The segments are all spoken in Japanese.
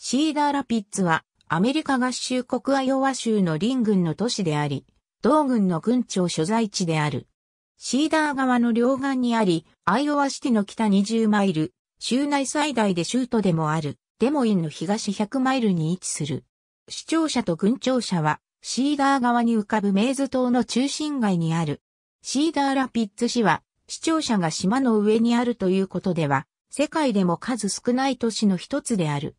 シーダーラピッツはアメリカ合衆国アイオワ州の林軍郡の都市であり、同郡の郡庁所在地である。シーダー川の両岸にあり、アイオワシティの北20マイル、州内最大で州都でもある、デモインの東100マイルに位置する。市庁舎と郡庁舎は、シーダー側に浮かぶメーズ島の中心街にある。シーダーラピッツ市は、市庁舎が島の上にあるということでは、世界でも数少ない都市の一つである。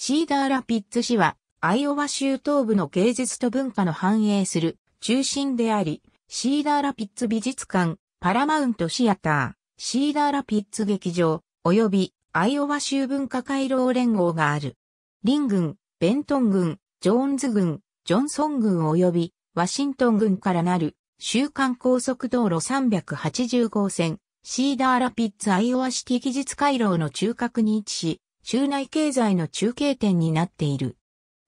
シーダーラピッツ市は、アイオワ州東部の芸術と文化の繁栄する中心であり、シーダーラピッツ美術館、パラマウントシアター、シーダーラピッツ劇場、及びアイオワ州文化回廊連合がある。リン軍、ベントン軍、ジョーンズ軍、ジョンソン軍及びワシントン軍からなる週間高速道路380号線、シーダーラピッツアイオワシティ技術回廊の中核に位置し、州内経済の中継点になっている。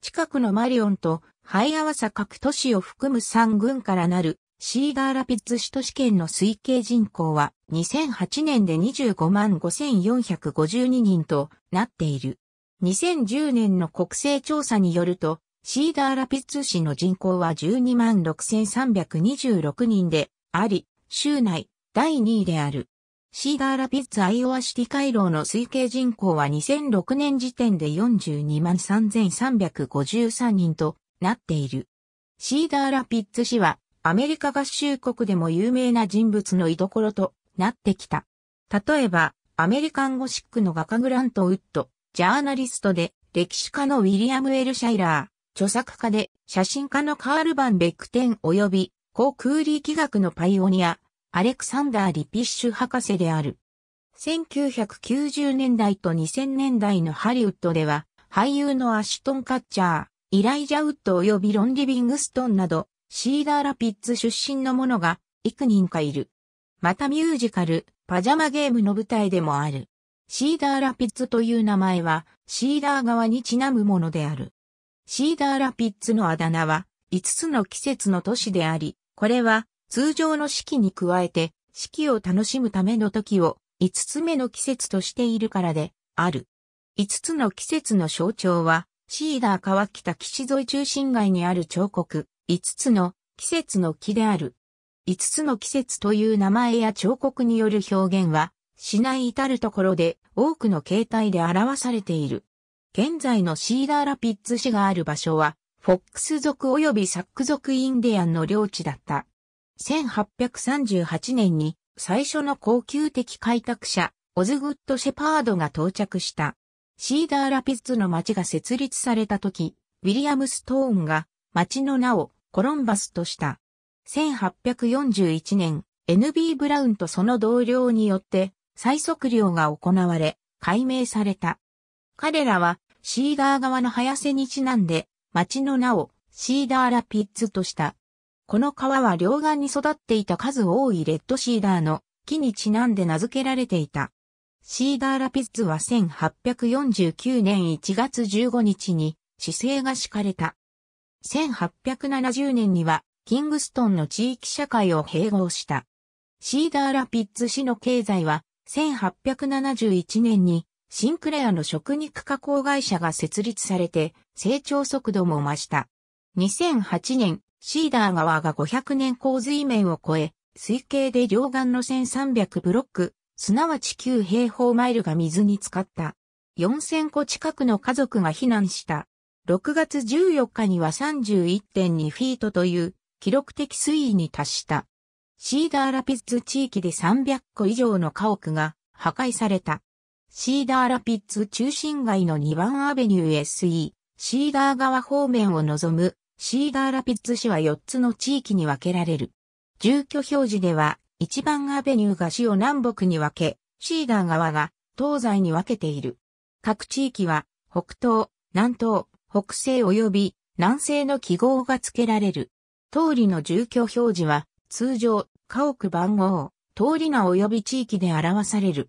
近くのマリオンとハイアワサ各都市を含む3軍からなるシーガーラピッツ首都市圏の推計人口は2008年で25万5452人となっている。2010年の国勢調査によると、シーダーラピッツ市の人口は12万6326人であり、州内第2位である。シーダーラピッツアイオワシティ回廊の推計人口は2006年時点で42万3353人となっている。シーダーラピッツ氏はアメリカ合衆国でも有名な人物の居所となってきた。例えば、アメリカンゴシックの画家グラント・ウッド、ジャーナリストで歴史家のウィリアム・エル・シャイラー、著作家で写真家のカール・バン・ベックテン及び航空力学のパイオニア、アレクサンダー・リピッシュ博士である。1990年代と2000年代のハリウッドでは、俳優のアシュトン・カッチャー、イライジャ・ウッド及びロン・リビングストンなど、シーダー・ラピッツ出身の者が幾人かいる。またミュージカル、パジャマゲームの舞台でもある。シーダー・ラピッツという名前は、シーダー側にちなむものである。シーダー・ラピッツのあだ名は、5つの季節の都市であり、これは、通常の四季に加えて、四季を楽しむための時を5つ目の季節としているからである。5つの季節の象徴は、シーダー川北岸沿い中心街にある彫刻、5つの季節の木である。5つの季節という名前や彫刻による表現は、市内至るところで多くの形態で表されている。現在のシーダーラピッツ市がある場所は、フォックス族及びサック族インディアンの領地だった。1838年に最初の高級的開拓者、オズグッド・シェパードが到着した。シーダーラピッツの町が設立された時、ウィリアム・ストーンが町の名をコロンバスとした。1841年、NB ブラウンとその同僚によって最速量が行われ、解明された。彼らはシーダー側の早瀬にちなんで、町の名をシーダーラピッツとした。この川は両岸に育っていた数多いレッドシーダーの木にちなんで名付けられていた。シーダーラピッツは1849年1月15日に市政が敷かれた。1870年にはキングストンの地域社会を併合した。シーダーラピッツ市の経済は1871年にシンクレアの食肉加工会社が設立されて成長速度も増した。2008年シーダー川が500年洪水面を超え、推計で両岸の1300ブロック、すなわち9平方マイルが水に浸かった。4000個近くの家族が避難した。6月14日には31.2フィートという記録的水位に達した。シーダーラピッツ地域で300個以上の家屋が破壊された。シーダーラピッツ中心街の2番アベニュー SE、シーダー川方面を望むシーガーラピッツ市は4つの地域に分けられる。住居表示では、一番アベニューが市を南北に分け、シーガー側が東西に分けている。各地域は、北東、南東、北西及び南西の記号が付けられる。通りの住居表示は、通常、家屋番号、通り名及び地域で表される。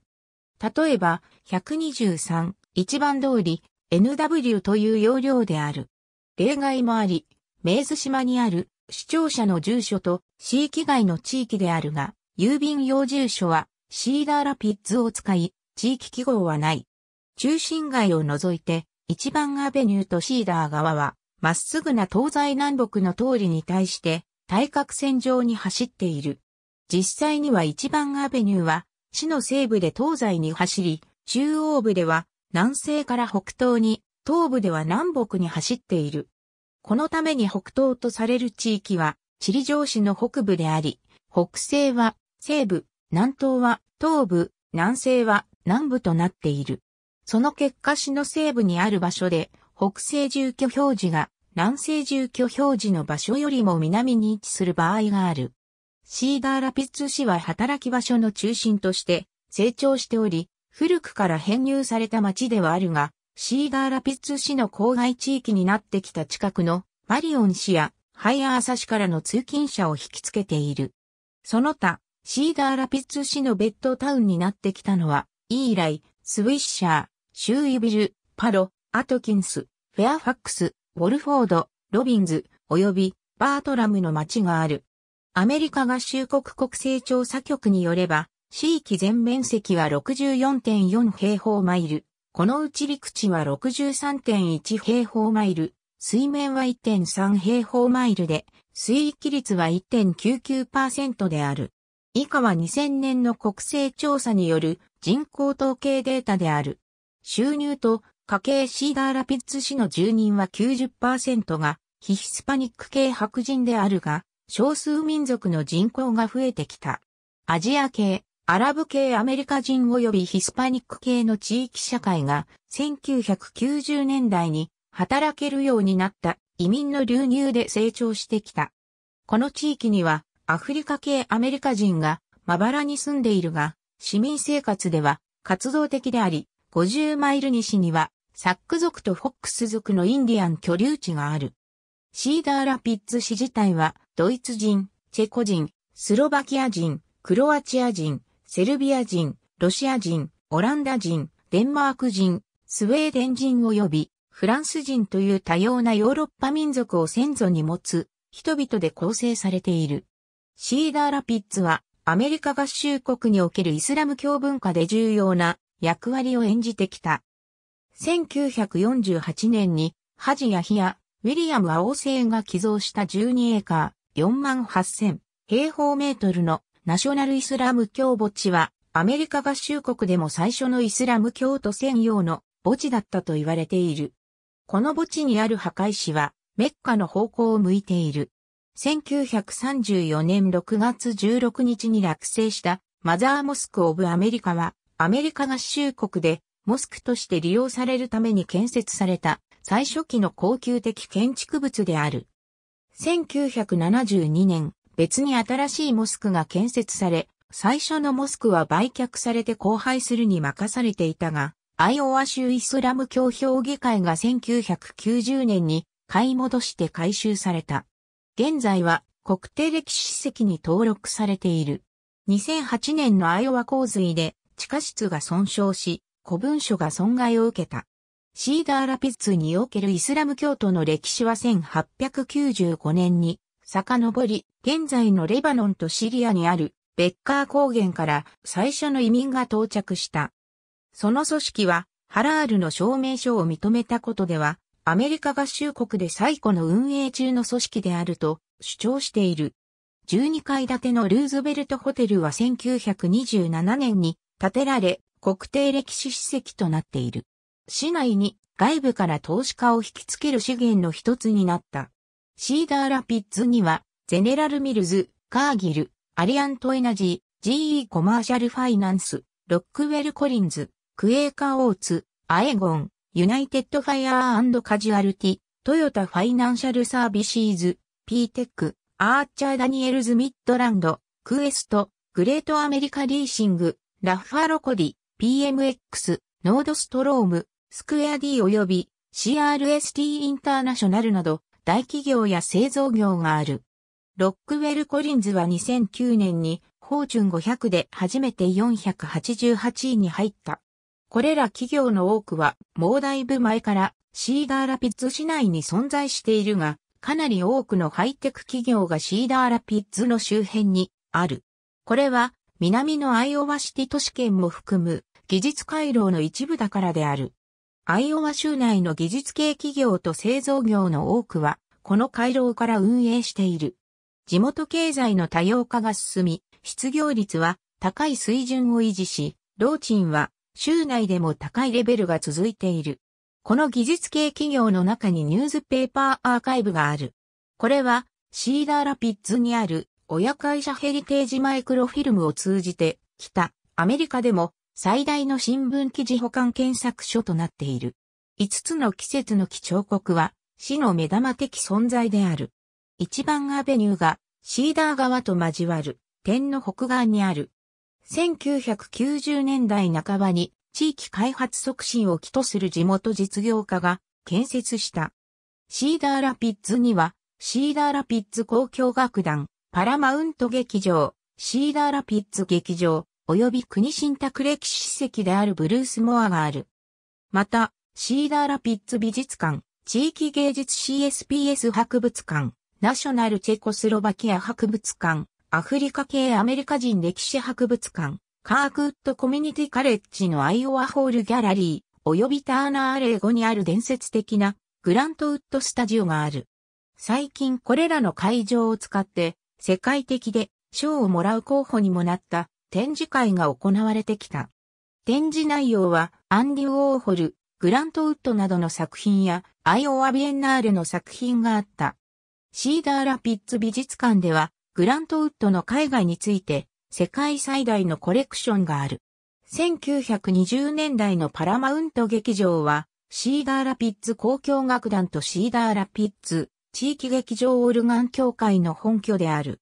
例えば、123、一番通り、NW という要領である。例外もあり、明津島にある市庁舎の住所と地域外の地域であるが、郵便用住所はシーダーラピッツを使い、地域記号はない。中心街を除いて、一番アベニューとシーダー側は、まっすぐな東西南北の通りに対して、対角線上に走っている。実際には一番アベニューは、市の西部で東西に走り、中央部では南西から北東に、東部では南北に走っている。このために北東とされる地域は、チリ城市の北部であり、北西は西部、南東は東部、南西は南部となっている。その結果市の西部にある場所で、北西住居表示が南西住居表示の場所よりも南に位置する場合がある。シーダーラピッツ市は働き場所の中心として成長しており、古くから編入された町ではあるが、シーダーラピッツ市の郊外地域になってきた近くのマリオン市やハイアーサ市からの通勤者を引きつけている。その他、シーダーラピッツ市のベッドタウンになってきたのは、イーライ、スウィッシャー、シューイビル、パロ、アトキンス、フェアファックス、ウォルフォード、ロビンズ、及びバートラムの町がある。アメリカ合衆国国勢調査局によれば、地域全面積は64.4平方マイル。このうち陸地は63.1平方マイル、水面は1.3平方マイルで、水域率は1.99%である。以下は2000年の国勢調査による人口統計データである。収入と家計シーダーラピッツ市の住人は90%がヒヒスパニック系白人であるが、少数民族の人口が増えてきた。アジア系、アラブ系アメリカ人及びヒスパニック系の地域社会が1990年代に働けるようになった移民の流入で成長してきた。この地域にはアフリカ系アメリカ人がまばらに住んでいるが、市民生活では活動的であり、50マイル西にはサック族とフォックス族のインディアン居留地がある。シーダーラピッツ市自体はドイツ人、チェコ人、スロバキア人、クロアチア人、セルビア人、ロシア人、オランダ人、デンマーク人、スウェーデン人及びフランス人という多様なヨーロッパ民族を先祖に持つ人々で構成されている。シーダーラピッツはアメリカ合衆国におけるイスラム教文化で重要な役割を演じてきた。1948年にハジヤヒア、ウィリアム・アオセイが寄贈した12エーカー4万8000平方メートルのナショナルイスラム教墓地は、アメリカ合衆国でも最初のイスラム教徒専用の墓地だったと言われている。この墓地にある墓石は、メッカの方向を向いている。1934年6月16日に落成したマザーモスク・オブ・アメリカは、アメリカ合衆国でモスクとして利用されるために建設された最初期の高級的建築物である。1972年、別に新しいモスクが建設され、最初のモスクは売却されて荒廃するに任されていたが、アイオワ州イスラム教評議会が1990年に買い戻して回収された。現在は国定歴史史跡に登録されている。2008年のアイオワ洪水で地下室が損傷し、古文書が損害を受けた。シーダーラピッツにおけるイスラム教徒の歴史は1895年に遡り、現在のレバノンとシリアにあるベッカー高原から最初の移民が到着した。その組織はハラールの証明書を認めたことでは、アメリカ合衆国で最古の運営中の組織であると主張している。12階建てのルーズベルトホテルは1927年に建てられ、国定歴史史跡となっている。市内に外部から投資家を引きつける資源の一つになった。シーダーラピッツには、ゼネラルミルズ、カーギル、アリアントエナジー、GE コマーシャルファイナンス、ロックウェル・コリンズ、クエーカー・オーツ、アエゴン、ユナイテッド・ファイアーカジュアルティ、トヨタ・ファイナンシャル・サービシーズ、ピーテック、アーチャー・ダニエルズ・ミッドランド、クエスト、グレート・アメリカ・リーシング、ラッファ・ロコディ、PMX、ノードストローム、スクエア D 及び CRST インターナショナルなど大企業や製造業がある。ロックウェル・コリンズは2009年にフォーチュン500で初めて488位に入った。これら企業の多くはもうだいぶ前からシーダーラピッズ市内に存在しているが、かなり多くのハイテク企業がシーダーラピッズの周辺にある。これは南のアイオワシティ都市圏も含む技術回廊の一部だからである。アイオワ州内の技術系企業と製造業の多くは、この回廊から運営している。地元経済の多様化が進み、失業率は高い水準を維持し、労賃は州内でも高いレベルが続いている。この技術系企業の中にニュースペーパーアーカイブがある。これはシーダーラピッツにある親会社ヘリテージマイクロフィルムを通じて、北アメリカでも最大の新聞記事保管検索書となっている。5つの季節の基彫刻は、市の目玉的存在である。一番アベニューが、シーダー川と交わる、天の北岸にある。1990年代半ばに、地域開発促進を起とする地元実業家が建設した。シーダーラピッツには、シーダーラピッツ交響楽団、パラマウント劇場、シーダーラピッツ劇場、及び国信託歴史史跡であるブルースモアがある。また、シーダーラピッツ美術館、地域芸術 CSPS 博物館、ナショナルチェコスロバキア博物館、アフリカ系アメリカ人歴史博物館、カークウッドコミュニティカレッジのアイオワホールギャラリー、及びターナーレー語にある伝説的なグラントウッドスタジオがある。最近これらの会場を使って世界的で賞をもらう候補にもなった展示会が行われてきた。展示内容は、アンディ・ウォーホル、グラント・ウッドなどの作品や、アイオワ・ビエンナーレの作品があった。シーダー・ラピッツ美術館では、グラント・ウッドの絵画について、世界最大のコレクションがある。1920年代のパラマウント劇場は、シーダーラピッツ公共楽団とシーダーラピッツ地域劇場オルガン協会の本拠である。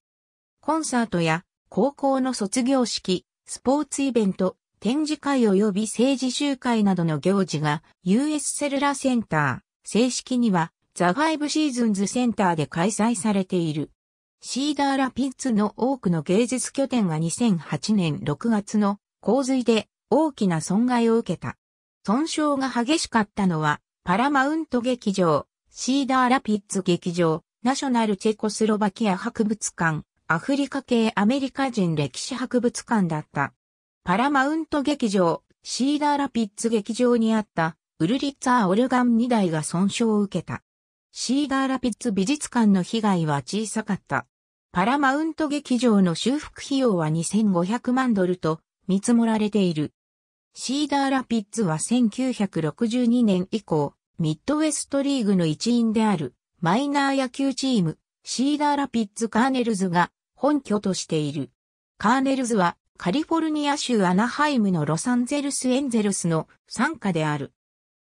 コンサートや高校の卒業式、スポーツイベント、展示会及び政治集会などの行事が US セルラセンター、正式にはザ・ファイブシーズンズセンターで開催されている。シーダーラピッツの多くの芸術拠点が2008年6月の洪水で大きな損害を受けた。損傷が激しかったのはパラマウント劇場、シーダーラピッツ劇場、ナショナルチェコスロバキア博物館、アフリカ系アメリカ人歴史博物館だった。パラマウント劇場、シーダーラピッツ劇場にあったウルリッツァーオルガン2台が損傷を受けた。シーダーラピッツ美術館の被害は小さかった。パラマウント劇場の修復費用は2500万ドルと見積もられている。シーダーラピッツは1962年以降、ミッドウェストリーグの一員であるマイナー野球チーム、シーダーラピッツ・カーネルズが本拠としている。カーネルズはカリフォルニア州アナハイムのロサンゼルスエンゼルスの参加である。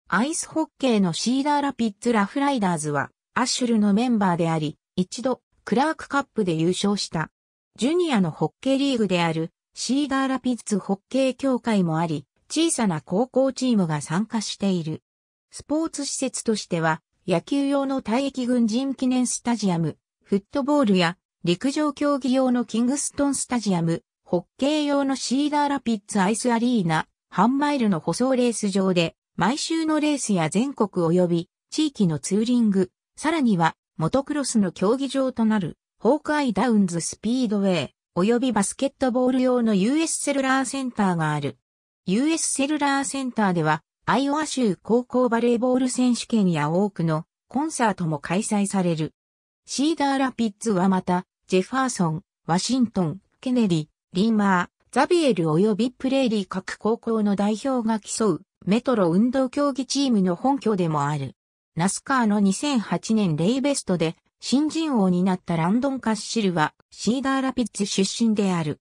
アイスホッケーのシーダーラピッツラフライダーズはアッシュルのメンバーであり、一度クラークカップで優勝した。ジュニアのホッケーリーグであるシーダーラピッツホッケー協会もあり、小さな高校チームが参加している。スポーツ施設としては野球用の退役軍人記念スタジアム、フットボールや陸上競技用のキングストンスタジアム、ホッケー用のシーダーラピッツアイスアリーナ、半マイルの舗装レース場で、毎週のレースや全国及び地域のツーリング、さらにはモトクロスの競技場となる、ホークアイダウンズスピードウェイ、及びバスケットボール用の US セルラーセンターがある。US セルラーセンターでは、アイオワ州高校バレーボール選手権や多くのコンサートも開催される。シーダーラピッツはまた、ジェファーソン、ワシントン、ケネリ、リーマー、ザビエル及びプレーリー各高校の代表が競うメトロ運動競技チームの本拠でもある。ナスカーの2008年レイベストで新人王になったランドン・カッシルはシーダーラピッツ出身である。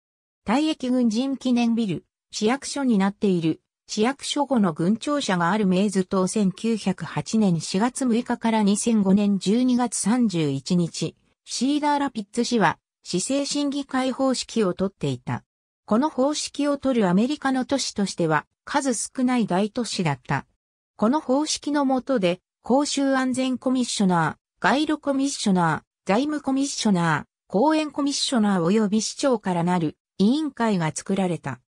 退役軍人記念ビル、市役所になっている、市役所後の軍庁舎があるメイズ島1908年4月6日から2005年12月31日、シーダーラピッツ氏は、市政審議会方式をとっていた。この方式を取るアメリカの都市としては、数少ない大都市だった。この方式の下で、公衆安全コミッショナー、街路コミッショナー、財務コミッショナー、公園コミッショナー及び市長からなる委員会が作られた。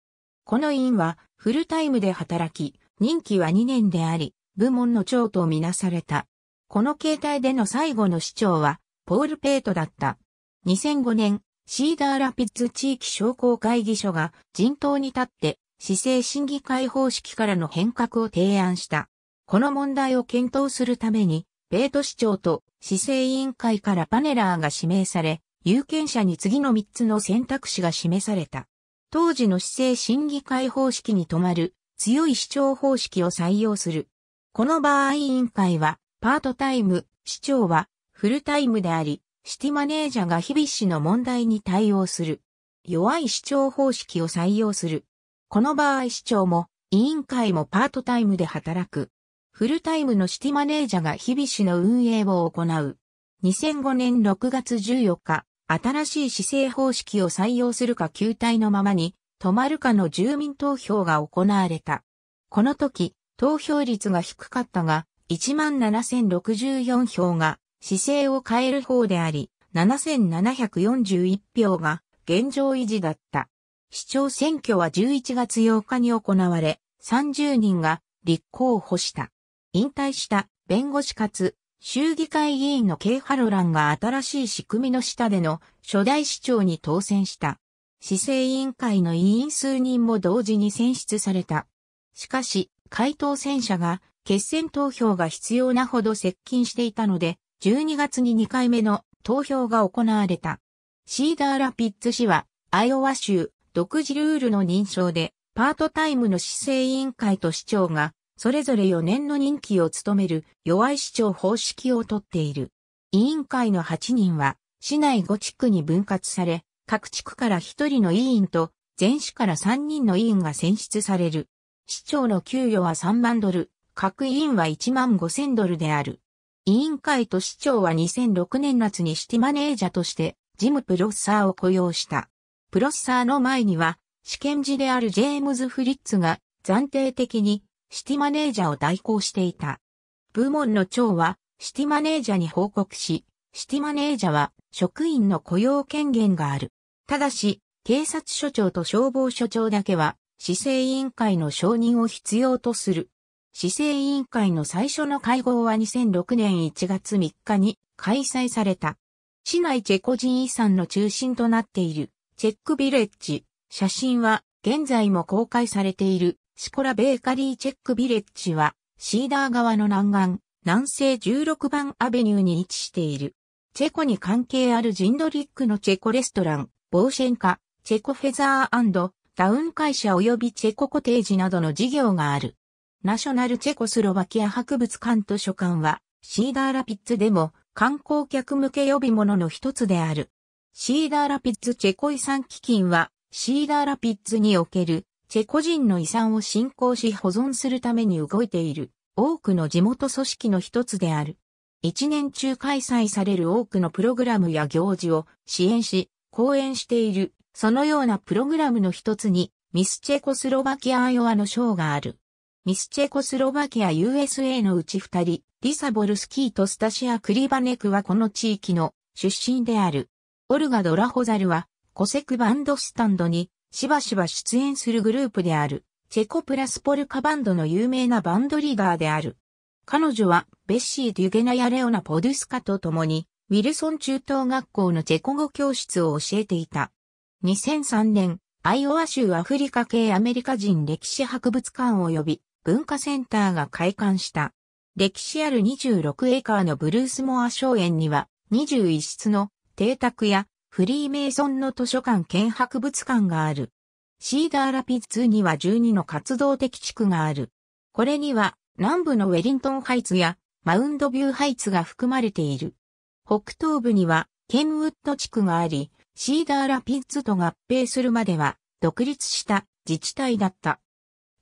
この委員はフルタイムで働き、任期は2年であり、部門の長とみなされた。この形態での最後の市長は、ポール・ペイトだった。2005年、シーダーラピッツ地域商工会議所が人頭に立って市政審議会方式からの変革を提案した。この問題を検討するために、ペイト市長と市政委員会からパネラーが指名され、有権者に次の3つの選択肢が示された。当時の市政審議会方式に止まる強い市長方式を採用する。この場合委員会はパートタイム、市長はフルタイムであり、シティマネージャーが日々市の問題に対応する。弱い市長方式を採用する。この場合市長も委員会もパートタイムで働く。フルタイムのシティマネージャーが日々市の運営を行う。2005年6月14日、新しい市政方式を採用するか球体のままに、止まるかの住民投票が行われた。この時、投票率が低かったが、17,064票が姿勢を変える方であり、7741票が現状維持だった。市長選挙は11月8日に行われ、30人が立候補した。引退した弁護士かつ衆議会議員のケイ・ハロランが新しい仕組みの下での初代市長に当選した。市政委員会の委員数人も同時に選出された。しかし、回答戦者が決選投票が必要なほど接近していたので、12月に2回目の投票が行われた。シーダーラピッツ氏は、アイオワ州独自ルールの認証で、パートタイムの市政委員会と市長が、それぞれ4年の任期を務める弱い市長方式をとっている。委員会の8人は、市内5地区に分割され、各地区から1人の委員と、全市から3人の委員が選出される。市長の給与は3万ドル、各委員は1万5千ドルである。委員会と市長は2006年夏にシティマネージャとしてジムプロッサーを雇用した。プロッサーの前には試験時であるジェームズ・フリッツが暫定的にシティマネージャを代行していた。部門の長はシティマネージャに報告し、シティマネージャは職員の雇用権限がある。ただし、警察署長と消防署長だけは、市政委員会の承認を必要とする。市政委員会の最初の会合は2006年1月3日に開催された。市内チェコ人遺産の中心となっているチェックビレッジ。写真は現在も公開されているシコラベーカリーチェックビレッジはシーダー川の南岸、南西16番アベニューに位置している。チェコに関係あるジンドリックのチェコレストラン、ボーシェンカ、チェコフェザーダウン会社及びチェココテージなどの事業がある。ナショナルチェコスロバキア博物館図書館は、シーダーラピッツでも観光客向け呼び物の一つである。シーダーラピッツチェコ遺産基金は、シーダーラピッツにおけるチェコ人の遺産を振興し保存するために動いている多くの地元組織の一つである。一年中開催される多くのプログラムや行事を支援し、講演している、そのようなプログラムの一つに、ミスチェコスロバキア・アヨワの賞がある。ミスチェコスロバキア USA のうち二人、リサ・ボルスキーとスタシア・クリバネクはこの地域の出身である。オルガ・ドラホザルは、コセクバンドスタンドにしばしば出演するグループである、チェコプラスポルカバンドの有名なバンドリーダーである。彼女は、ベッシー・デュゲナやレオナ・ポドゥスカと共に、ウィルソン中等学校のチェコ語教室を教えていた。2003年、アイオワ州アフリカ系アメリカ人歴史博物館呼び文化センターが開館した。歴史ある26エーカーのブルースモア荘園には21室の邸宅やフリーメイソンの図書館兼博物館がある。シーダーラピッツには12の活動的地区がある。これには南部のウェリントンハイツやマウンドビューハイツが含まれている。北東部にはケンウッド地区があり、シーダーラピッツと合併するまでは独立した自治体だった。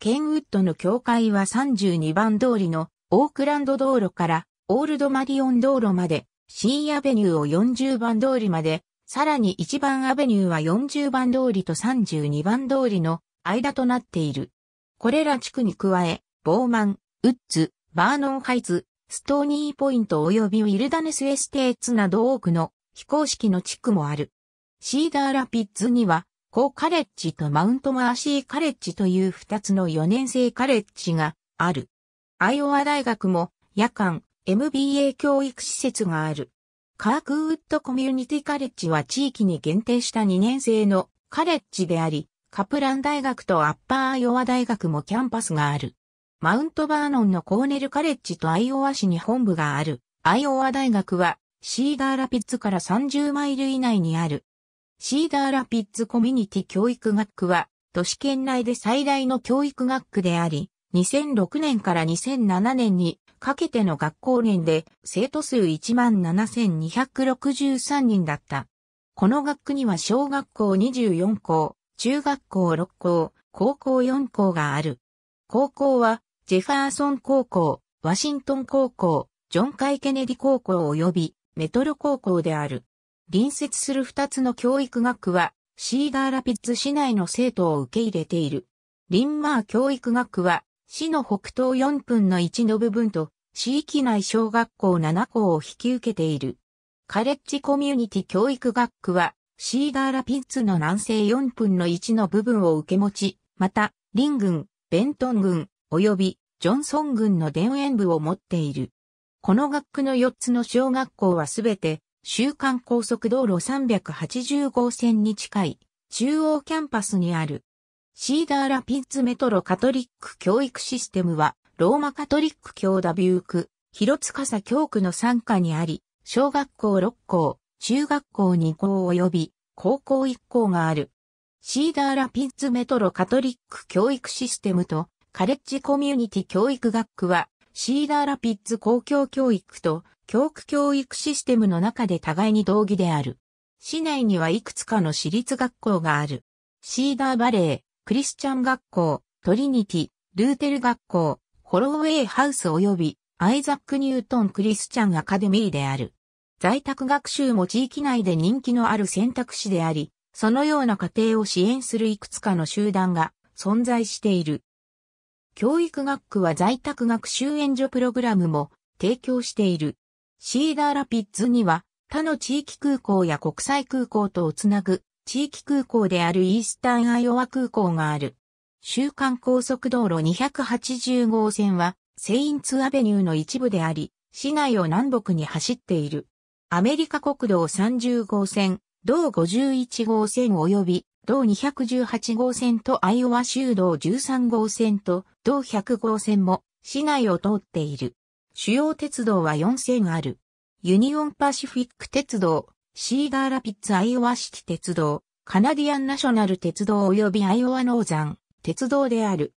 ケンウッドの境界は32番通りのオークランド道路からオールドマリオン道路まで、シーアベニューを40番通りまで、さらに1番アベニューは40番通りと32番通りの間となっている。これら地区に加え、ボーマン、ウッズ、バーノンハイツ、ストーニーポイント及びウィルダネスエステーツなど多くの非公式の地区もある。シーダーラピッツにはコーカレッジとマウントマーシーカレッジという2つの4年生カレッジがある。アイオワ大学も夜間 MBA 教育施設がある。カークウッドコミュニティカレッジは地域に限定した2年生のカレッジであり、カプラン大学とアッパーアイオワ大学もキャンパスがある。マウントバーノンのコーネルカレッジとアイオワ市に本部がある。アイオワ大学はシーガーラピッツから30マイル以内にあるシーダーラピッツコミュニティ教育学区は、都市圏内で最大の教育学区であり、2006年から2007年にかけての学校年で生徒数17,263人だった。この学区には小学校24校、中学校6校、高校4校がある。高校はジェファーソン高校、ワシントン高校、ジョン・カイ・ケネディ高校及びメトロ高校である。隣接する2つの教育学区は、シーガーラピッツ市内の生徒を受け入れている。リンマー教育学区は、市の北東4分の1の部分と、市域内小学校7校を引き受けている。カレッジコミュニティ教育学区は、シーガーラピッツの南西4分の1の部分を受け持ち、また、リン軍、ベントン郡、及び、ジョンソン軍の田園部を持っている。この学区の4つの小学校はすべて、週間高速道路380号線に近い中央キャンパスにあるシーダーラピッツメトロカトリック教育システムはローマカトリック教ダビュー区、広塚佐教区の参加にあり、小学校6校、中学校2校及び高校1校がある。シーダーラピッツメトロカトリック教育システムとカレッジコミュニティ教育学区はシーダーラピッツ公共教育と教区教育システムの中で互いに同義である。市内にはいくつかの私立学校がある。シーダーバレー、クリスチャン学校、トリニティ、ルーテル学校、ホロウェイハウス及びアイザック・ニュートン・クリスチャン・アカデミーである。在宅学習も地域内で人気のある選択肢であり、そのような家庭を支援するいくつかの集団が存在している。教育学区は在宅学習援助プログラムも提供している。シーダーラピッツには他の地域空港や国際空港とをつなぐ地域空港であるイースタンアイオワ空港がある。週間高速道路280号線はセインツアベニューの一部であり、市内を南北に走っている。アメリカ国道30号線、同51号線及び同218号線とアイオワ州道13号線と同100号線も市内を通っている。主要鉄道は4線ある。ユニオンパシフィック鉄道、シーダーラピッツアイオワシティ鉄道、カナディアンナショナル鉄道及びアイオワノーザン鉄道である。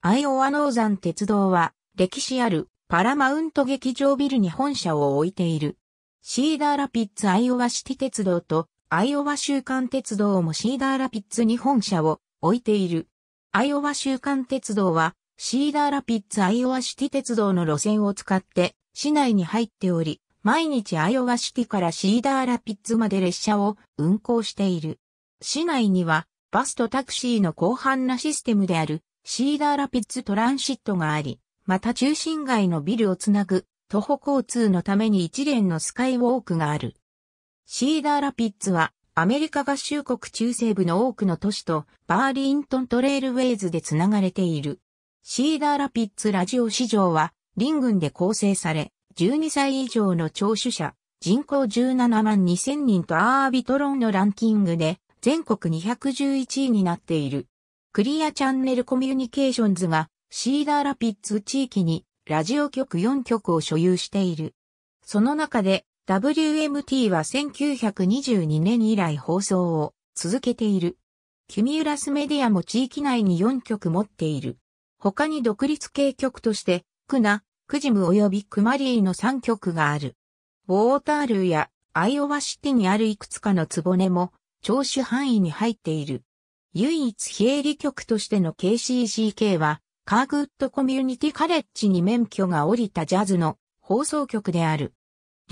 アイオワノーザン鉄道は歴史あるパラマウント劇場ビルに本社を置いている。シーダーラピッツアイオワシティ鉄道とアイオワ州間鉄道もシーダーラピッツに本社を置いている。アイオワ州間鉄道は、シーダーラピッツアイオワシティ鉄道の路線を使って市内に入っており、毎日アイオワシティからシーダーラピッツまで列車を運行している。市内にはバスとタクシーの広範なシステムであるシーダーラピッツトランシットがあり、また中心街のビルをつなぐ徒歩交通のために一連のスカイウォークがある。シーダーラピッツはアメリカ合衆国中西部の多くの都市とバーリントントレイルウェイズでつながれている。シーダーラピッツラジオ市場はリン郡で構成され、12歳以上の聴取者、人口17万2000人とアービトロンのランキングで全国211位になっている。クリアチャンネルコミュニケーションズがシーダーラピッツ地域にラジオ局4局を所有している。その中で WMT は1922年以来放送を続けている。キュミュラスメディアも地域内に4局持っている。他に独立系局として、クナ、クジム及びクマリーの3局がある。ウォータールーやアイオワシティにあるいくつかのツボネも聴取範囲に入っている。唯一非営利局としての KCCK は、カーグッドコミュニティカレッジに免許が下りたジャズの放送局である。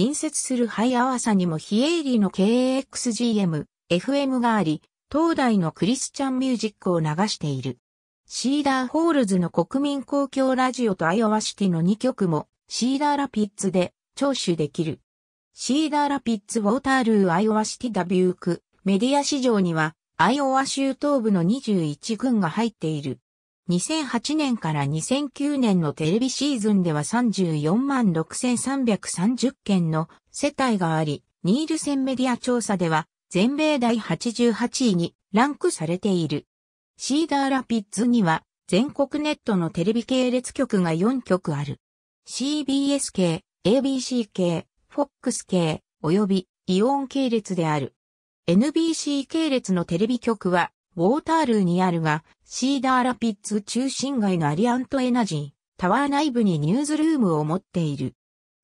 隣接するハイアワサにも非営利の KXGM、FM があり、東大のクリスチャンミュージックを流している。シーダーホールズの国民公共ラジオとアイオワシティの2曲もシーダーラピッツで聴取できる。シーダーラピッツウォータールーアイオワシティダビュークメディア市場にはアイオワ州東部の21軍が入っている。2008年から2009年のテレビシーズンでは34万6330件の世帯があり、ニールセンメディア調査では全米第88位にランクされている。シーダーラピッズには全国ネットのテレビ系列局が4局ある。CBS 系、ABC 系、FOX 系、及びイオン系列である。NBC 系列のテレビ局はウォータールーにあるが、シーダーラピッツ中心街のアリアントエナジー、タワー内部にニューズルームを持っている。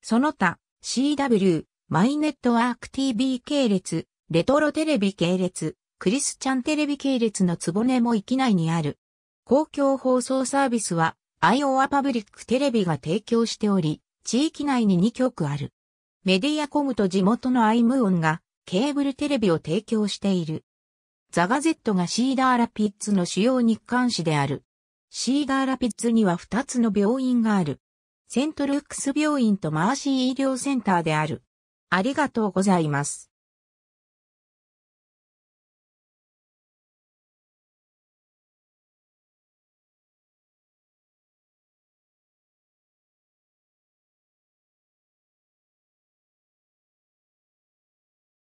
その他、CW、マイネットワーク TV 系列、レトロテレビ系列、クリスチャンテレビ系列のつぼねも域内にある。公共放送サービスは、アイオワパブリックテレビが提供しており、地域内に2局ある。メディアコムと地元のアイムオンがケーブルテレビを提供している。ザガゼットがシーダーラピッツの主要日刊誌である。シーダーラピッツには2つの病院がある。セントルックス病院とマーシー医療センターである。ありがとうございます。